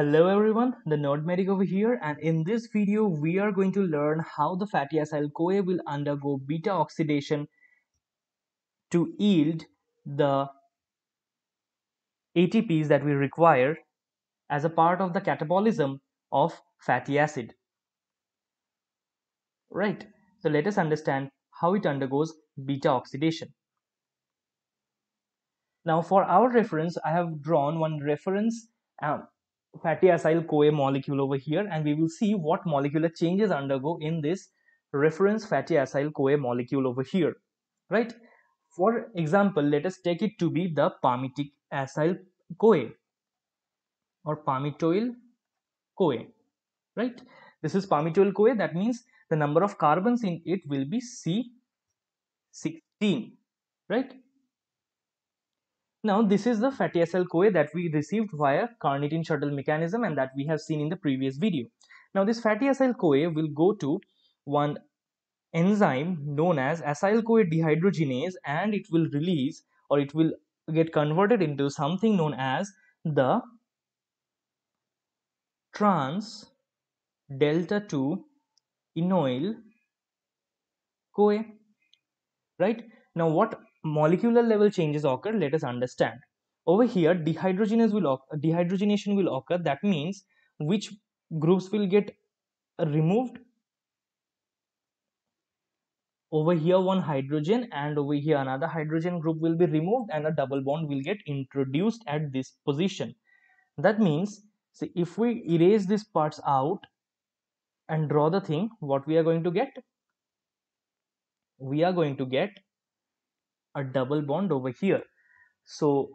Hello everyone, the Nerd Medic over here and in this video we are going to learn how the fatty acyl-CoA will undergo beta oxidation to yield the ATPs that we require as a part of the catabolism of fatty acid. Right, so let us understand how it undergoes beta oxidation. Now for our reference, I have drawn one reference um, fatty acyl CoA molecule over here and we will see what molecular changes undergo in this reference fatty acyl CoA molecule over here, right? For example, let us take it to be the palmitic acyl CoA or palmitoyl CoA, right? This is palmitoyl CoA that means the number of carbons in it will be C16, right? Now this is the fatty acyl coa that we received via carnitine shuttle mechanism and that we have seen in the previous video. Now this fatty acyl-CoA will go to one enzyme known as acyl-CoA dehydrogenase and it will release or it will get converted into something known as the trans delta 2 enoyl CoA right now what molecular level changes occur, let us understand. Over here, dehydrogenase will dehydrogenation will occur. That means which groups will get removed. Over here one hydrogen and over here another hydrogen group will be removed and a double bond will get introduced at this position. That means see, if we erase these parts out and draw the thing, what we are going to get? We are going to get a double bond over here so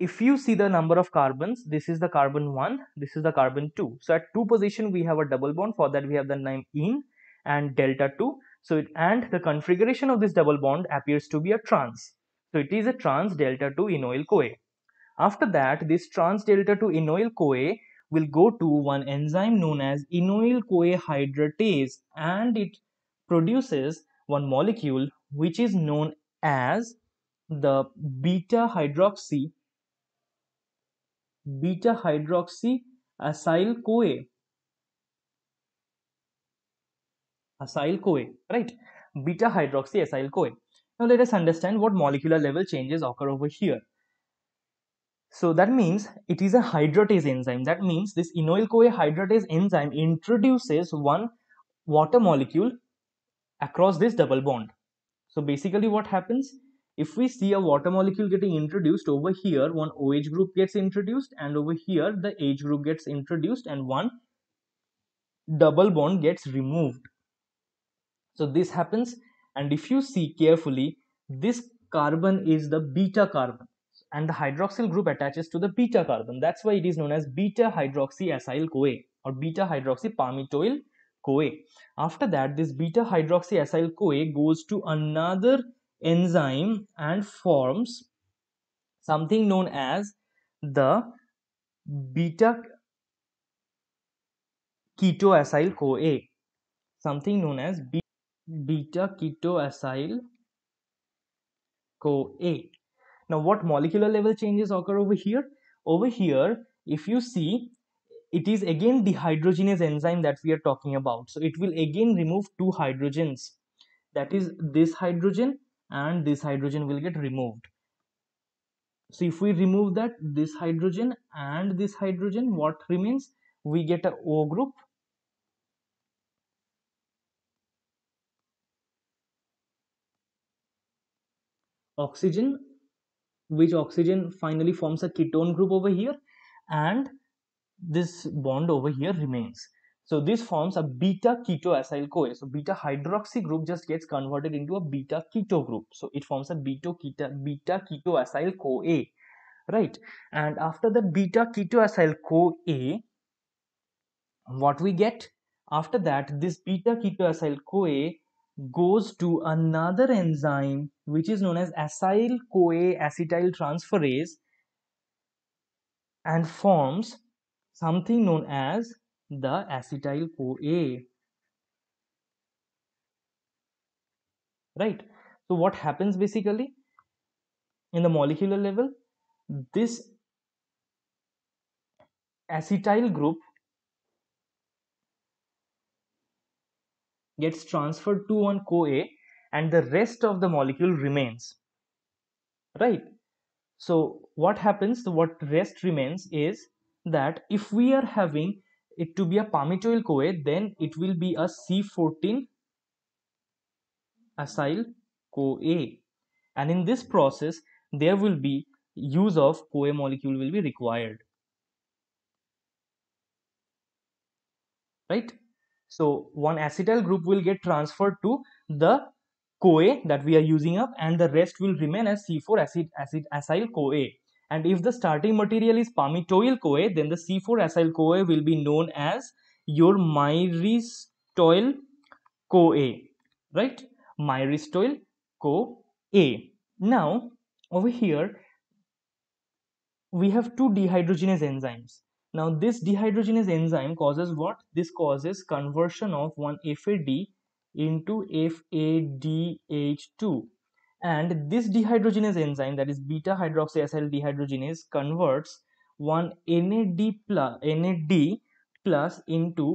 if you see the number of carbons this is the carbon 1 this is the carbon 2 so at two position we have a double bond for that we have the name in and delta 2 so it and the configuration of this double bond appears to be a trans so it is a trans delta 2 enoyl coa after that this trans delta 2 enoyl coa will go to one enzyme known as enoyl coa hydratase and it produces one molecule which is known as the beta hydroxy beta hydroxy acyl CoA acyl CoA right beta hydroxy acyl CoA now let us understand what molecular level changes occur over here so that means it is a hydratase enzyme that means this enoyl CoA hydratase enzyme introduces one water molecule across this double bond so basically what happens if we see a water molecule getting introduced over here one OH group gets introduced and over here the H group gets introduced and one double bond gets removed. So this happens and if you see carefully this carbon is the beta carbon and the hydroxyl group attaches to the beta carbon that's why it is known as beta hydroxy acyl CoA or beta hydroxy palmitoyl CoA. After that, this beta hydroxyacyl CoA goes to another enzyme and forms something known as the beta ketoacyl CoA, something known as beta ketoacyl CoA. Now, what molecular level changes occur over here? Over here, if you see it is again the hydrogenase enzyme that we are talking about so it will again remove two hydrogens that is this hydrogen and this hydrogen will get removed so if we remove that this hydrogen and this hydrogen what remains we get a o group oxygen which oxygen finally forms a ketone group over here and this bond over here remains. So this forms a beta keto acyl CoA. So beta hydroxy group just gets converted into a beta keto group. So it forms a beta keto beta acyl CoA, right? And after the beta keto acyl CoA, what we get after that, this beta keto acyl CoA goes to another enzyme which is known as acyl CoA acetyl transferase and forms something known as the acetyl CoA. Right. So what happens basically in the molecular level? This acetyl group gets transferred to one CoA and the rest of the molecule remains. Right. So what happens? What rest remains is that if we are having it to be a palmitoyl CoA, then it will be a C14 acyl CoA. And in this process, there will be use of CoA molecule will be required. Right? So one acetyl group will get transferred to the CoA that we are using up and the rest will remain as C4 acid, acid acyl CoA. And if the starting material is palmitoyl CoA, then the C4-acyl CoA will be known as your myristoyl CoA, right? Myristoyl CoA. Now, over here, we have two dehydrogenase enzymes. Now, this dehydrogenase enzyme causes what? This causes conversion of one FAD into FADH2 and this dehydrogenase enzyme that is beta hydroxyacyl dehydrogenase converts one NAD plus NAD plus into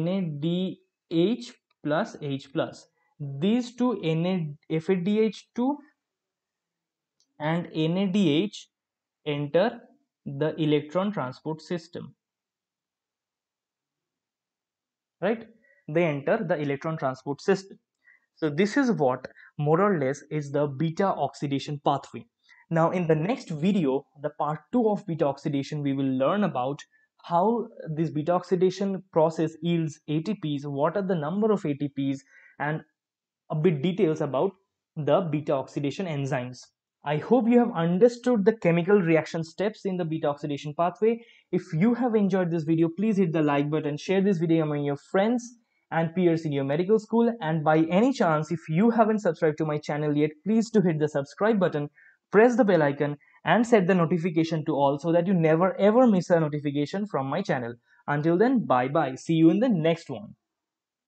NADH plus H plus these two NAD FADH2 and NADH enter the electron transport system right they enter the electron transport system so this is what more or less is the beta oxidation pathway. Now in the next video, the part 2 of beta oxidation, we will learn about how this beta oxidation process yields ATPs, what are the number of ATPs and a bit details about the beta oxidation enzymes. I hope you have understood the chemical reaction steps in the beta oxidation pathway. If you have enjoyed this video, please hit the like button, share this video among your friends and peers in your medical school. And by any chance, if you haven't subscribed to my channel yet, please do hit the subscribe button, press the bell icon and set the notification to all so that you never ever miss a notification from my channel. Until then, bye bye. See you in the next one.